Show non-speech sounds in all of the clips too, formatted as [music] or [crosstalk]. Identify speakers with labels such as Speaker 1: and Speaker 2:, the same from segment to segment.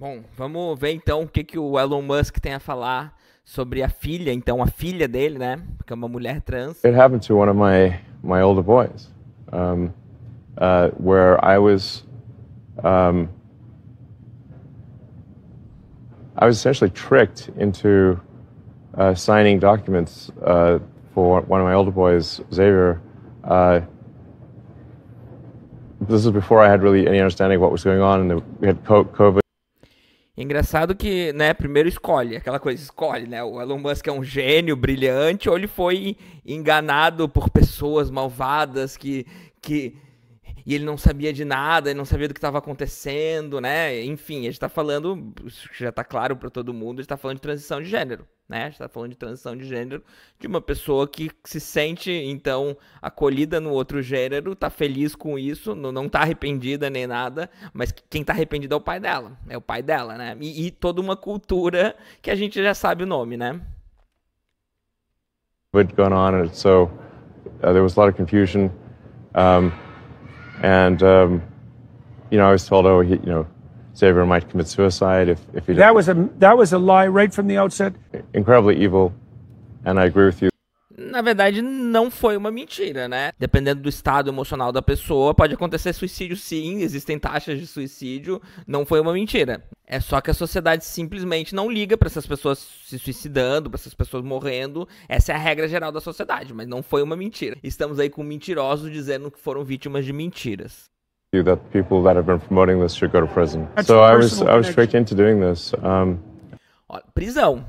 Speaker 1: Bom, vamos ver então o que, que o Elon Musk tem a falar sobre a filha, então a filha dele, né, que é uma mulher trans.
Speaker 2: It happened to one of my my older boys, um, uh, where I was, um, I was essentially tricked into uh, signing documents uh, for one of my older boys, Xavier. Uh, this is before I had really any understanding of what was going on, and we had COVID.
Speaker 1: É engraçado que, né, primeiro escolhe, aquela coisa, escolhe, né? O Elon Musk é um gênio brilhante ou ele foi enganado por pessoas malvadas que, que e ele não sabia de nada, ele não sabia do que estava acontecendo, né? Enfim, a gente está falando, já está claro para todo mundo, a gente está falando de transição de gênero, né? A gente está falando de transição de gênero de uma pessoa que se sente, então, acolhida no outro gênero, está feliz com isso, não está arrependida nem nada, mas quem está arrependido é o pai dela, é o pai dela, né? E, e toda uma cultura que a gente já sabe o nome, né?
Speaker 2: What going on, so uh, there was a lot of confusion. Um... And, um, you know, I was told, oh, he, you know, Xavier might commit suicide if, if he That was, a, that was a lie right from the outset. Incredibly evil, and I agree with you.
Speaker 1: na verdade, não foi uma mentira, né? Dependendo do estado emocional da pessoa, pode acontecer suicídio sim, existem taxas de suicídio, não foi uma mentira. É só que a sociedade simplesmente não liga para essas pessoas se suicidando, para essas pessoas morrendo. Essa é a regra geral da sociedade, mas não foi uma mentira. Estamos aí com mentirosos dizendo que foram vítimas de mentiras.
Speaker 2: That people that have been promoting this should go to prison. That's so I was I was tricked into doing this. Um...
Speaker 1: Olha, prisão.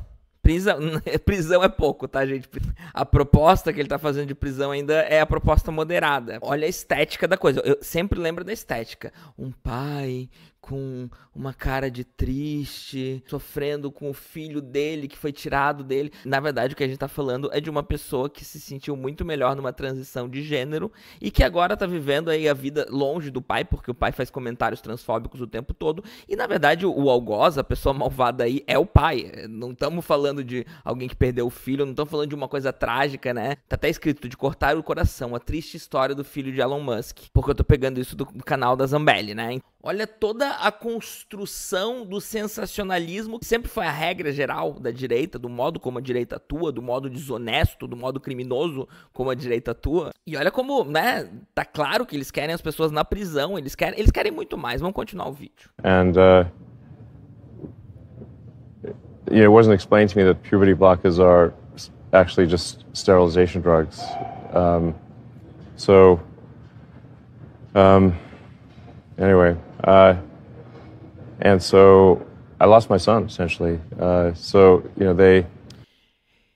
Speaker 1: Prisão, [laughs] prisão é pouco, tá, gente? A proposta que ele tá fazendo de prisão ainda é a proposta moderada. Olha a estética da coisa. Eu sempre lembro da estética. Um pai com uma cara de triste, sofrendo com o filho dele que foi tirado dele. Na verdade, o que a gente está falando é de uma pessoa que se sentiu muito melhor numa transição de gênero e que agora está vivendo aí a vida longe do pai, porque o pai faz comentários transfóbicos o tempo todo. E na verdade, o algoz, a pessoa malvada aí, é o pai. Não estamos falando de alguém que perdeu o filho, não estamos falando de uma coisa trágica, né? Tá até escrito de cortar o coração, a triste história do filho de Elon Musk, porque eu tô pegando isso do canal da Zambelli, né? Olha toda a construção do sensacionalismo, que sempre foi a regra geral da direita, do modo como a direita atua, do modo desonesto, do modo criminoso como a direita atua. E olha como, né, tá claro que eles querem as pessoas na prisão, eles querem, eles querem muito mais. Vamos continuar o vídeo.
Speaker 2: And uh you know, it wasn't explained to me that puberty blockers are actually just sterilization drugs. Um, so um, anyway, Uh, and so I lost my son essentially. Uh, so you know they.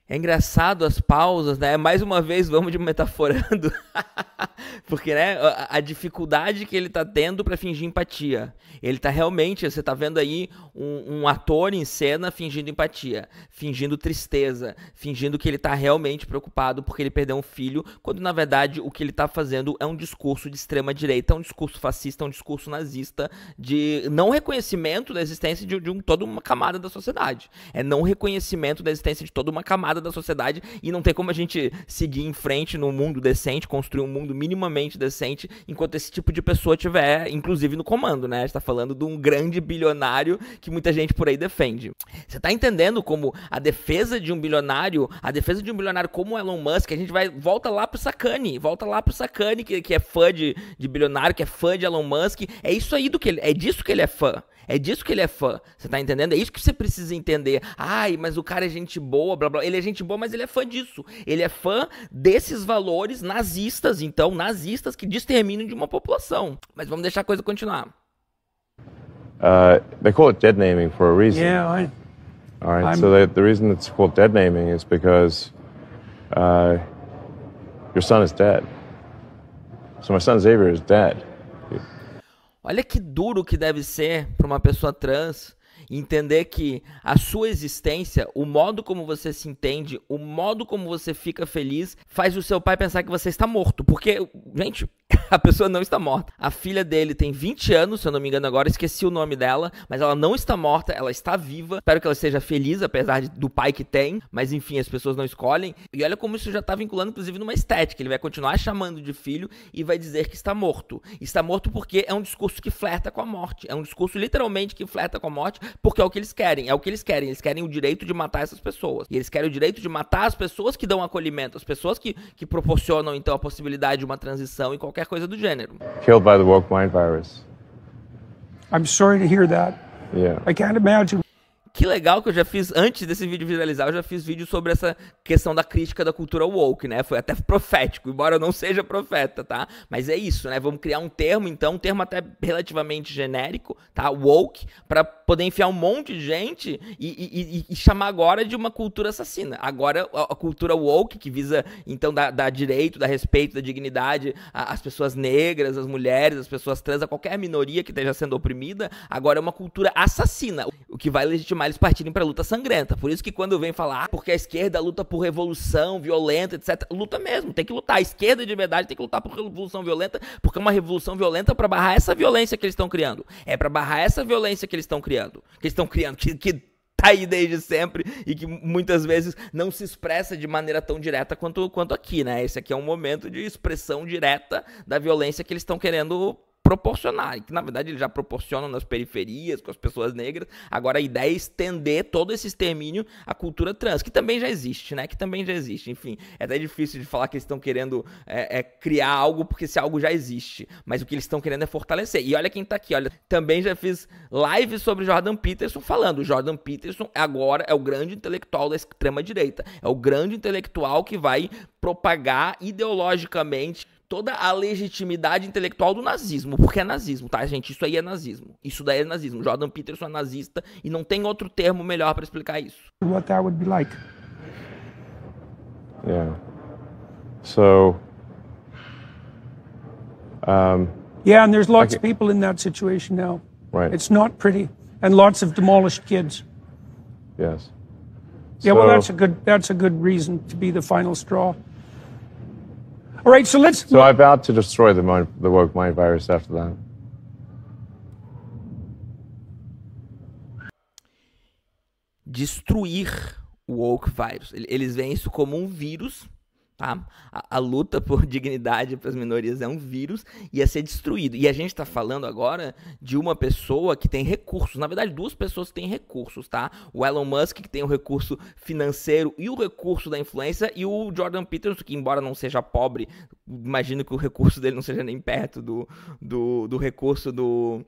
Speaker 1: É engraçado as pausas, né? Mais uma vez vamos de metaforando. [laughs] Porque, né, a, a dificuldade que ele tá tendo para fingir empatia. Ele tá realmente, você tá vendo aí um, um, ator em cena fingindo empatia, fingindo tristeza, fingindo que ele tá realmente preocupado porque ele perdeu um filho, quando na verdade o que ele tá fazendo é um discurso de extrema direita, é um discurso fascista, é um discurso nazista de não reconhecimento da existência de, de um, toda uma camada da sociedade. É não reconhecimento da existência de toda uma camada da sociedade e não tem como a gente seguir em frente num mundo decente, construir um mundo mínimo minimamente decente enquanto esse tipo de pessoa tiver, inclusive no comando, né? Está falando de um grande bilionário que muita gente por aí defende. Você está entendendo como a defesa de um bilionário, a defesa de um bilionário como o Elon Musk, a gente vai volta lá pro Sacani, volta lá pro Sacani que, que é fã de, de bilionário, que é fã de Elon Musk, é isso aí do que ele, é disso que ele é fã. É disso que ele é fã. Você tá entendendo? É isso que você precisa entender. Ai, mas o cara é gente boa, blá blá. Ele é gente boa, mas ele é fã disso. Ele é fã desses valores nazistas, então, nazistas que desterminam de uma população. Mas vamos deixar a coisa continuar.
Speaker 2: Uh, they call it dead naming for a reason. Yeah, I, All right. I'm... So the, the reason it's called dead naming is because uh, your son is dead. So my son Xavier is dead.
Speaker 1: Olha que duro que deve ser para uma pessoa trans entender que a sua existência, o modo como você se entende, o modo como você fica feliz, faz o seu pai pensar que você está morto. Porque, gente, [laughs] a pessoa não está morta. A filha dele tem 20 anos, se eu não me engano agora, esqueci o nome dela, mas ela não está morta, ela está viva. Espero que ela seja feliz, apesar de, do pai que tem, mas enfim, as pessoas não escolhem. E olha como isso já está vinculando, inclusive, numa estética. Ele vai continuar chamando de filho e vai dizer que está morto. Está morto porque é um discurso que flerta com a morte. É um discurso literalmente que flerta com a morte, porque é o que eles querem. É o que eles querem. Eles querem o direito de matar essas pessoas. E eles querem o direito de matar as pessoas que dão acolhimento, as pessoas que, que proporcionam, então, a possibilidade de uma transição e qualquer coisa coisa do gênero.
Speaker 2: Killed by the woke mind virus. I'm sorry to hear that. Yeah. I can't imagine
Speaker 1: que legal que eu já fiz, antes desse vídeo viralizar, eu já fiz vídeo sobre essa questão da crítica da cultura woke, né? Foi até profético, embora eu não seja profeta, tá? Mas é isso, né? Vamos criar um termo, então, um termo até relativamente genérico, tá? Woke, para poder enfiar um monte de gente e, e, e, chamar agora de uma cultura assassina. Agora, a, cultura woke, que visa, então, dar, dar direito, dar respeito, dar dignidade às pessoas negras, às mulheres, às pessoas trans, a qualquer minoria que esteja sendo oprimida, agora é uma cultura assassina, o que vai legitimar partirem para luta sangrenta. Por isso que quando vem falar, ah, porque a esquerda luta por revolução violenta, etc. Luta mesmo, tem que lutar. A esquerda de verdade tem que lutar por revolução violenta, porque é uma revolução violenta para barrar essa violência que eles estão criando. É para barrar essa violência que eles estão criando. Que estão criando, que, que tá aí desde sempre e que muitas vezes não se expressa de maneira tão direta quanto, quanto aqui, né? Esse aqui é um momento de expressão direta da violência que eles estão querendo proporcionar, que na verdade eles já proporcionam nas periferias, com as pessoas negras. Agora a ideia é estender todo esse extermínio à cultura trans, que também já existe, né? Que também já existe. Enfim, é até difícil de falar que eles estão querendo é, é, criar algo, porque se algo já existe. Mas o que eles estão querendo é fortalecer. E olha quem tá aqui, olha. Também já fiz live sobre Jordan Peterson falando. O Jordan Peterson agora é o grande intelectual da extrema-direita. É o grande intelectual que vai propagar ideologicamente toda a legitimidade intelectual do nazismo, porque é nazismo, tá, gente? Isso aí é nazismo. Isso daí é nazismo. Jordan Peterson é nazista e não tem outro termo melhor para explicar isso.
Speaker 2: What that would be like. Yeah. So um, Yeah, and there's lots okay. of people in that situation now. Right. It's not pretty and lots of demolished kids. Yes. Yeah, so... well that's a good that's a good reason to be the final straw. All right, so let's. So I vowed to destroy the, mind, the woke mind virus after that.
Speaker 1: Destruir o woke virus. Eles veem isso como um vírus a, a, a luta por [laughs] dignidade para as minorias é um vírus, ia ser destruído. E a gente está falando agora de uma pessoa que tem recursos. Na verdade, duas pessoas que têm recursos, tá? O Elon Musk, que tem o recurso financeiro e o recurso da influência, e o Jordan Peterson, que embora não seja pobre, imagino que o recurso dele não seja nem perto do, do, do recurso do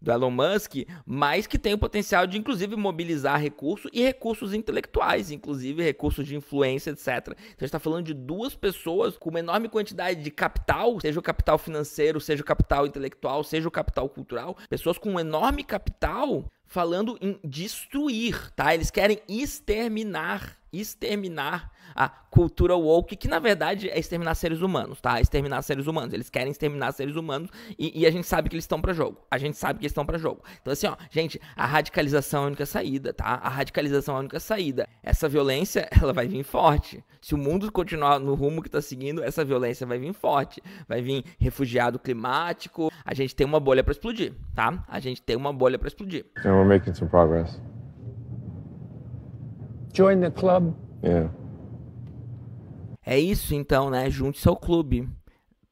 Speaker 1: do Elon Musk, mas que tem o potencial de, inclusive, mobilizar recursos e recursos intelectuais, inclusive recursos de influência, etc. Então, a gente está falando de duas pessoas com uma enorme quantidade de capital, seja o capital financeiro, seja o capital intelectual, seja o capital cultural, pessoas com um enorme capital falando em destruir, tá? Eles querem exterminar exterminar a cultura woke, que na verdade é exterminar seres humanos, tá? Exterminar seres humanos. Eles querem exterminar seres humanos e, e a gente sabe que eles estão para jogo. A gente sabe que eles estão para jogo. Então assim, ó, gente, a radicalização é a única saída, tá? A radicalização é a única saída. Essa violência, [laughs] ela vai vir forte. Se o mundo continuar no rumo que tá seguindo, essa violência vai vir forte. Vai vir refugiado climático. A gente tem uma bolha para explodir, tá? A gente tem uma bolha para explodir.
Speaker 2: And we're making some progress.
Speaker 1: Join the club. Yeah. É. é isso então, né? Junte-se ao clube.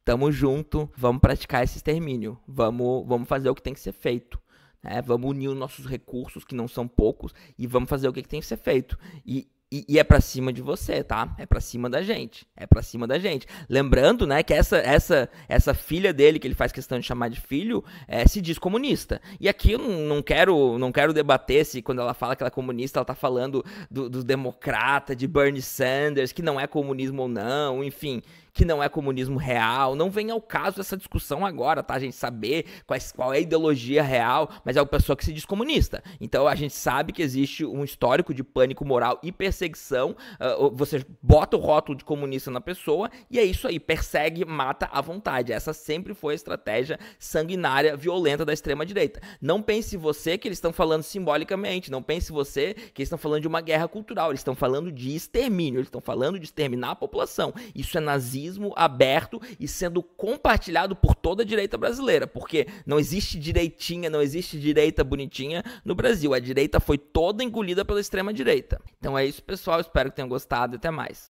Speaker 1: Tamo junto, vamos praticar esse extermínio. Vamos, vamos fazer o que tem que ser feito. Né? Vamos unir os nossos recursos, que não são poucos, e vamos fazer o que, que tem que ser feito. E e, e, é para cima de você, tá? É para cima da gente. É para cima da gente. Lembrando, né, que essa essa essa filha dele que ele faz questão de chamar de filho, é, se diz comunista. E aqui eu não quero não quero debater se quando ela fala que ela é comunista, ela tá falando do, do democrata, de Bernie Sanders, que não é comunismo ou não, enfim que não é comunismo real. Não vem ao caso essa discussão agora, tá? A gente saber quais, qual é a ideologia real, mas é uma pessoa que se diz comunista. Então a gente sabe que existe um histórico de pânico moral e perseguição. Uh, você bota o rótulo de comunista na pessoa e é isso aí. Persegue, mata à vontade. Essa sempre foi a estratégia sanguinária, violenta da extrema-direita. Não pense você que eles estão falando simbolicamente. Não pense você que eles estão falando de uma guerra cultural. Eles estão falando de extermínio. Eles estão falando de exterminar a população. Isso é nazismo nazismo aberto e sendo compartilhado por toda a direita brasileira, porque não existe direitinha, não existe direita bonitinha no Brasil. A direita foi toda engolida pela extrema direita. Então é isso, pessoal. Espero que tenham gostado. Até mais.